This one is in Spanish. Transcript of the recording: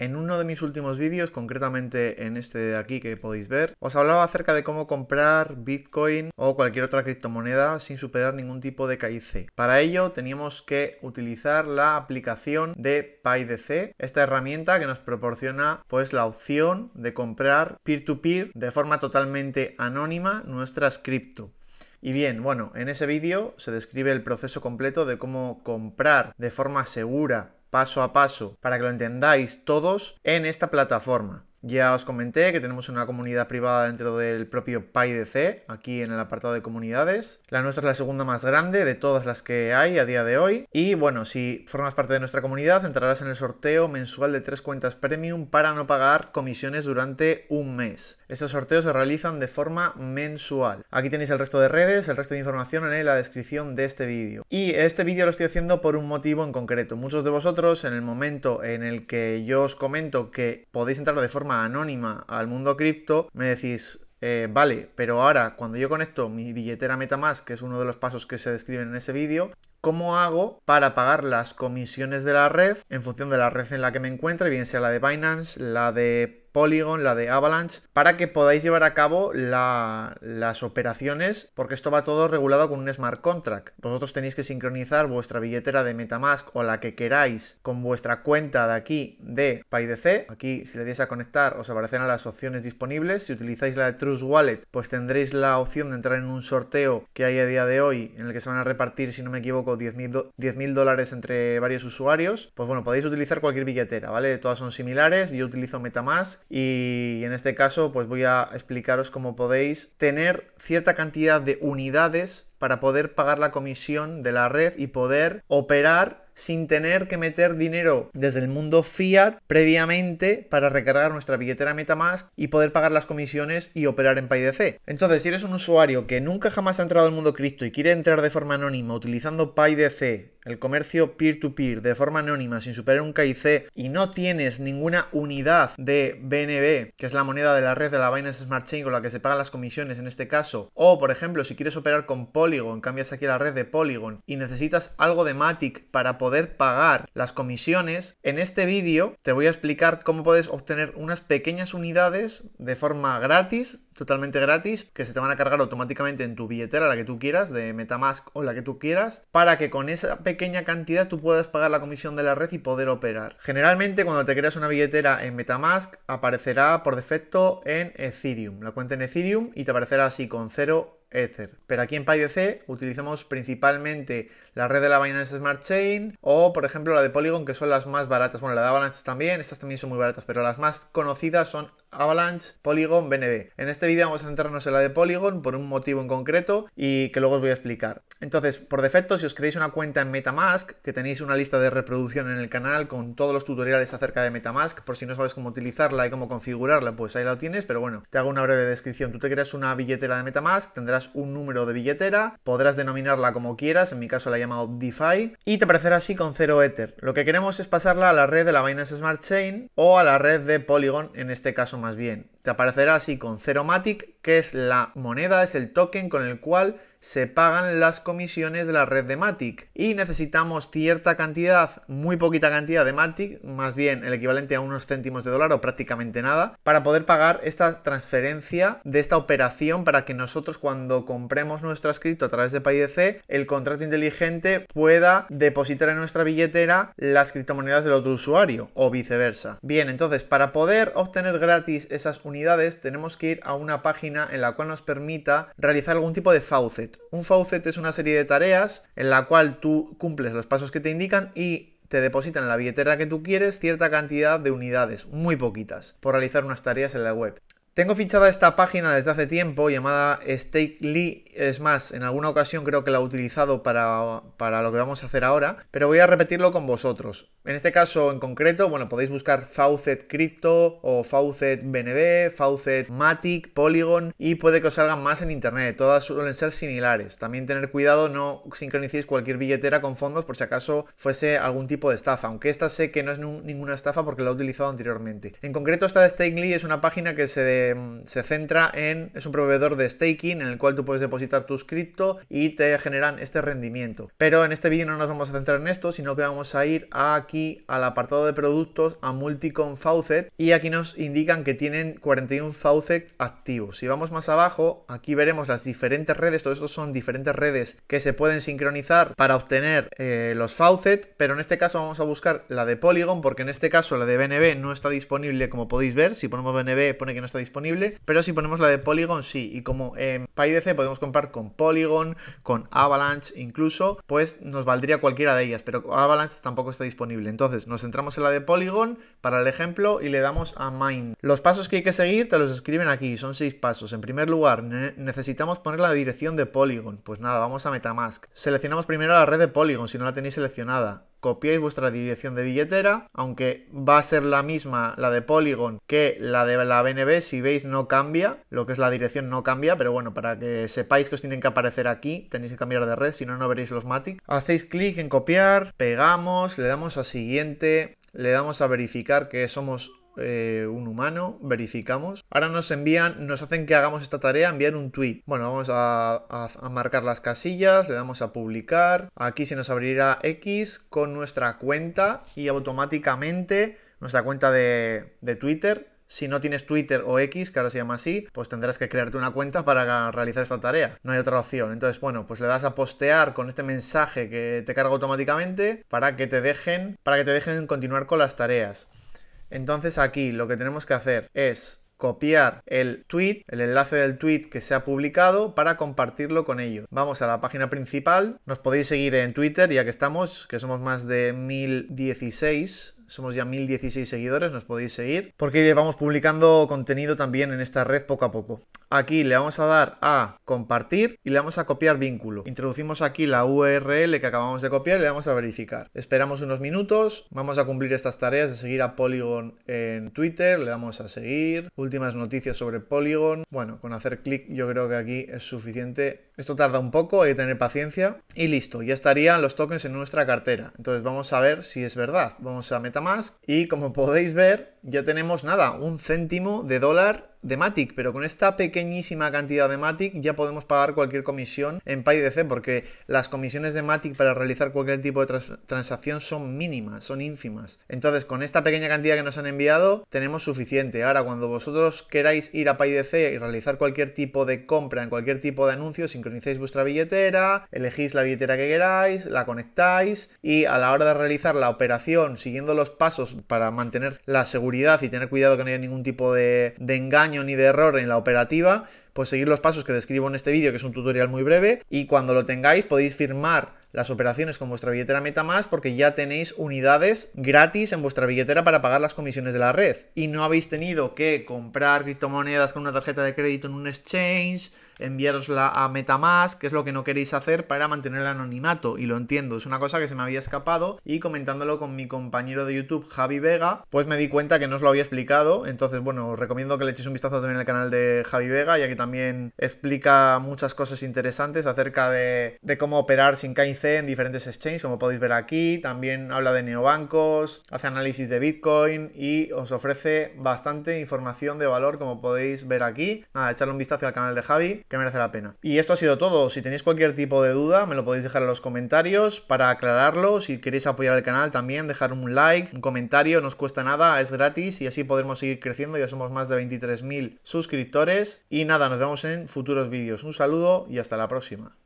En uno de mis últimos vídeos, concretamente en este de aquí que podéis ver, os hablaba acerca de cómo comprar Bitcoin o cualquier otra criptomoneda sin superar ningún tipo de KIC. Para ello teníamos que utilizar la aplicación de PyDC, esta herramienta que nos proporciona pues la opción de comprar peer-to-peer -peer, de forma totalmente anónima nuestras cripto. Y bien, bueno, en ese vídeo se describe el proceso completo de cómo comprar de forma segura paso a paso para que lo entendáis todos en esta plataforma. Ya os comenté que tenemos una comunidad privada dentro del propio PyDC, aquí en el apartado de comunidades. La nuestra es la segunda más grande de todas las que hay a día de hoy. Y bueno, si formas parte de nuestra comunidad, entrarás en el sorteo mensual de tres cuentas premium para no pagar comisiones durante un mes. Estos sorteos se realizan de forma mensual. Aquí tenéis el resto de redes, el resto de información en la descripción de este vídeo. Y este vídeo lo estoy haciendo por un motivo en concreto. Muchos de vosotros, en el momento en el que yo os comento que podéis entrar de forma anónima al mundo cripto, me decís, eh, vale, pero ahora cuando yo conecto mi billetera Metamask, que es uno de los pasos que se describen en ese vídeo, ¿cómo hago para pagar las comisiones de la red en función de la red en la que me encuentre, bien sea la de Binance, la de Polygon, la de Avalanche, para que podáis llevar a cabo las operaciones, porque esto va todo regulado con un smart contract. Vosotros tenéis que sincronizar vuestra billetera de Metamask o la que queráis con vuestra cuenta de aquí de PyDC. Aquí, si le dais a conectar, os aparecerán las opciones disponibles. Si utilizáis la de Trust Wallet, pues tendréis la opción de entrar en un sorteo que hay a día de hoy, en el que se van a repartir, si no me equivoco, 10.000 dólares entre varios usuarios. Pues bueno, podéis utilizar cualquier billetera, ¿vale? Todas son similares. Yo utilizo Metamask y en este caso pues voy a explicaros cómo podéis tener cierta cantidad de unidades para poder pagar la comisión de la red y poder operar sin tener que meter dinero desde el mundo fiat previamente para recargar nuestra billetera Metamask y poder pagar las comisiones y operar en PyDC. Entonces, si eres un usuario que nunca jamás ha entrado al mundo cripto y quiere entrar de forma anónima utilizando PyDC el comercio peer-to-peer de forma anónima sin superar un KIC y no tienes ninguna unidad de BNB, que es la moneda de la red de la Binance Smart Chain con la que se pagan las comisiones en este caso, o por ejemplo si quieres operar con Polygon, cambias aquí la red de Polygon y necesitas algo de Matic para poder pagar las comisiones, en este vídeo te voy a explicar cómo puedes obtener unas pequeñas unidades de forma gratis totalmente gratis, que se te van a cargar automáticamente en tu billetera, la que tú quieras, de Metamask o la que tú quieras, para que con esa pequeña cantidad tú puedas pagar la comisión de la red y poder operar. Generalmente cuando te creas una billetera en Metamask aparecerá por defecto en Ethereum, la cuenta en Ethereum y te aparecerá así con cero Ether. Pero aquí en PyDC utilizamos principalmente la red de la Binance Smart Chain o, por ejemplo, la de Polygon, que son las más baratas. Bueno, la de Avalanche también, estas también son muy baratas, pero las más conocidas son Avalanche, Polygon, BNB. En este vídeo vamos a centrarnos en la de Polygon por un motivo en concreto y que luego os voy a explicar. Entonces, por defecto, si os creéis una cuenta en Metamask, que tenéis una lista de reproducción en el canal con todos los tutoriales acerca de Metamask, por si no sabes cómo utilizarla y cómo configurarla, pues ahí la tienes, pero bueno, te hago una breve descripción. Tú te creas una billetera de Metamask, tendrás un número de billetera, podrás denominarla como quieras, en mi caso la he llamado DeFi, y te aparecerá así con cero Ether. Lo que queremos es pasarla a la red de la Binance Smart Chain o a la red de Polygon, en este caso más bien te aparecerá así con Matic, que es la moneda, es el token con el cual se pagan las comisiones de la red de Matic. Y necesitamos cierta cantidad, muy poquita cantidad de Matic, más bien el equivalente a unos céntimos de dólar o prácticamente nada, para poder pagar esta transferencia de esta operación para que nosotros cuando compremos nuestra cripto a través de PayDC, el contrato inteligente pueda depositar en nuestra billetera las criptomonedas del otro usuario o viceversa. Bien, entonces para poder obtener gratis esas unidades tenemos que ir a una página en la cual nos permita realizar algún tipo de faucet. Un faucet es una serie de tareas en la cual tú cumples los pasos que te indican y te depositan en la billetera que tú quieres cierta cantidad de unidades, muy poquitas, por realizar unas tareas en la web. Tengo fichada esta página desde hace tiempo llamada Stakely. Es más, en alguna ocasión creo que la he utilizado para, para lo que vamos a hacer ahora, pero voy a repetirlo con vosotros. En este caso en concreto, bueno, podéis buscar Faucet Crypto o Faucet BNB, Faucet Matic, Polygon y puede que os salgan más en internet. Todas suelen ser similares. También tener cuidado, no sincronicéis cualquier billetera con fondos por si acaso fuese algún tipo de estafa, aunque esta sé que no es ninguna estafa porque la he utilizado anteriormente. En concreto esta de Stakely es una página que se de Em, se, centra en, es un proveedor de staking en el cual tú puedes depositar tus cripto y te generan este rendimiento. Pero en este vídeo no nos vamos a centrar en esto, sino que vamos a ir aquí al apartado de productos, a Multicon Faucet, y aquí nos indican que tienen 41 Faucet activos. Si vamos más abajo, aquí veremos las diferentes redes, todos estos son diferentes redes que se pueden sincronizar para obtener eh, los Faucet, pero en este caso vamos a buscar la de Polygon, porque en este caso la de BNB no está disponible, como podéis ver, si ponemos BNB pone que no está disponible pero si ponemos la de Polygon sí, y como en PyDC podemos comprar con Polygon, con Avalanche incluso, pues nos valdría cualquiera de ellas, pero Avalanche tampoco está disponible. Entonces nos centramos en la de Polygon para el ejemplo y le damos a Mine. Los pasos que hay que seguir te los escriben aquí, son seis pasos. En primer lugar, necesitamos poner la dirección de Polygon. Pues nada, vamos a Metamask. Seleccionamos primero la red de Polygon si no la tenéis seleccionada copiáis vuestra dirección de billetera, aunque va a ser la misma la de Polygon que la de la BNB, si veis no cambia, lo que es la dirección no cambia, pero bueno, para que sepáis que os tienen que aparecer aquí, tenéis que cambiar de red, si no, no veréis los Matic. Hacéis clic en copiar, pegamos, le damos a siguiente, le damos a verificar que somos eh, un humano, verificamos. Ahora nos envían, nos hacen que hagamos esta tarea, enviar un tweet. Bueno, vamos a, marcar las casillas, le damos a publicar. Aquí se nos abrirá X con nuestra cuenta y automáticamente nuestra cuenta de, de Twitter si no tienes Twitter o X, que ahora se llama así, pues tendrás que crearte una cuenta para realizar esta tarea. No hay otra opción. Entonces, bueno, pues le das a postear con este mensaje que te carga automáticamente para que te dejen, para que te dejen continuar con las tareas. Entonces aquí lo que tenemos que hacer es copiar el tweet, el enlace del tweet que se ha publicado para compartirlo con ellos. Vamos a la página principal, nos podéis seguir en Twitter ya que estamos, que somos más de 1016 somos ya 1016 seguidores, nos podéis seguir, porque vamos publicando contenido también en esta red poco a poco. Aquí le vamos a dar a compartir y le vamos a copiar vínculo. Introducimos aquí la URL que acabamos de copiar y le vamos a verificar. Esperamos unos minutos, vamos a cumplir estas tareas de seguir a Polygon en Twitter, le damos a seguir, últimas noticias sobre Polygon. Bueno, con hacer clic yo creo que aquí es suficiente. Esto tarda un poco, hay que tener paciencia. Y listo, ya estarían los tokens en nuestra cartera. Entonces vamos a ver si es verdad. Vamos a Metamask y como podéis ver, ya tenemos nada, un céntimo de dólar de Matic, pero con esta pequeñísima cantidad de Matic ya podemos pagar cualquier comisión en PyDC, porque las comisiones de Matic para realizar cualquier tipo de transacción son mínimas, son ínfimas. Entonces, con esta pequeña cantidad que nos han enviado, tenemos suficiente. Ahora, cuando vosotros queráis ir a PyDC y realizar cualquier tipo de compra en cualquier tipo de anuncio, sincronicéis vuestra billetera, elegís la billetera que queráis, la conectáis y a la hora de realizar la operación, siguiendo los pasos para mantener la seguridad y tener cuidado que no haya ningún tipo de engaño, ni de error en la operativa, pues seguir los pasos que describo en este vídeo, que es un tutorial muy breve, y cuando lo tengáis podéis firmar las operaciones con vuestra billetera MetaMask porque ya tenéis unidades gratis en vuestra billetera para pagar las comisiones de la red y no habéis tenido que comprar criptomonedas con una tarjeta de crédito en un exchange, enviarosla a MetaMask, que es lo que no queréis hacer para mantener el anonimato y lo entiendo, es una cosa que se me había escapado y comentándolo con mi compañero de YouTube Javi Vega, pues me di cuenta que no os lo había explicado, entonces bueno, os recomiendo que le echéis un vistazo también al canal de Javi Vega, ya que también explica muchas cosas interesantes acerca de, cómo operar sin KIC en diferentes exchanges, como podéis ver aquí. También habla de neobancos, hace análisis de Bitcoin y os ofrece bastante información de valor, como podéis ver aquí. Nada, echarle un vistazo al canal de Javi, que merece la pena. Y esto ha sido todo. Si tenéis cualquier tipo de duda, me lo podéis dejar en los comentarios para aclararlo. Si queréis apoyar al canal, también dejar un like, un comentario, no os cuesta nada, es gratis y así podremos seguir creciendo. Ya somos más de 23.000 suscriptores. Y nada, nos vemos en futuros vídeos. Un saludo y hasta la próxima.